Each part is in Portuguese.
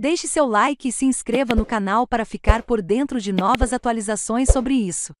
Deixe seu like e se inscreva no canal para ficar por dentro de novas atualizações sobre isso.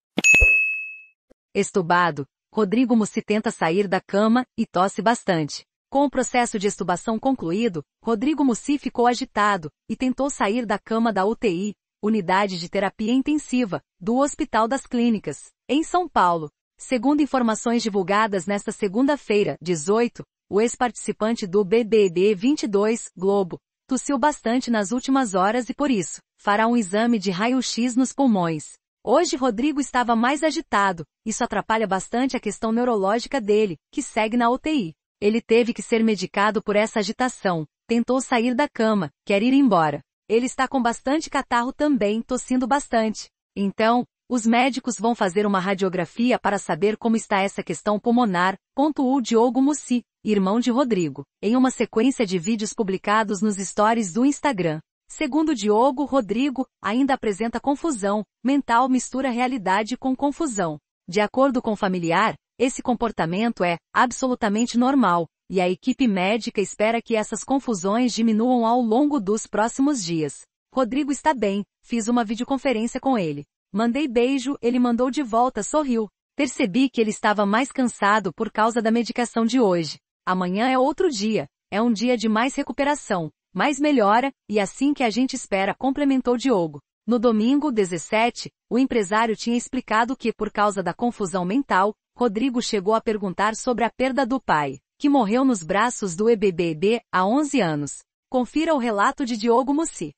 Estubado, Rodrigo Mussi tenta sair da cama e tosse bastante. Com o processo de estubação concluído, Rodrigo Mussi ficou agitado e tentou sair da cama da UTI, Unidade de Terapia Intensiva, do Hospital das Clínicas, em São Paulo. Segundo informações divulgadas nesta segunda-feira, 18, o ex-participante do BBB 22 Globo Tossiu bastante nas últimas horas e por isso, fará um exame de raio-x nos pulmões. Hoje Rodrigo estava mais agitado, isso atrapalha bastante a questão neurológica dele, que segue na UTI. Ele teve que ser medicado por essa agitação, tentou sair da cama, quer ir embora. Ele está com bastante catarro também, tossindo bastante. Então, os médicos vão fazer uma radiografia para saber como está essa questão pulmonar, pontuou Diogo Mussi, irmão de Rodrigo, em uma sequência de vídeos publicados nos stories do Instagram. Segundo Diogo, Rodrigo ainda apresenta confusão, mental mistura realidade com confusão. De acordo com o familiar, esse comportamento é absolutamente normal, e a equipe médica espera que essas confusões diminuam ao longo dos próximos dias. Rodrigo está bem, fiz uma videoconferência com ele. Mandei beijo, ele mandou de volta, sorriu. Percebi que ele estava mais cansado por causa da medicação de hoje. Amanhã é outro dia, é um dia de mais recuperação, mais melhora, e assim que a gente espera, complementou Diogo. No domingo 17, o empresário tinha explicado que, por causa da confusão mental, Rodrigo chegou a perguntar sobre a perda do pai, que morreu nos braços do EBBB há 11 anos. Confira o relato de Diogo Mussi.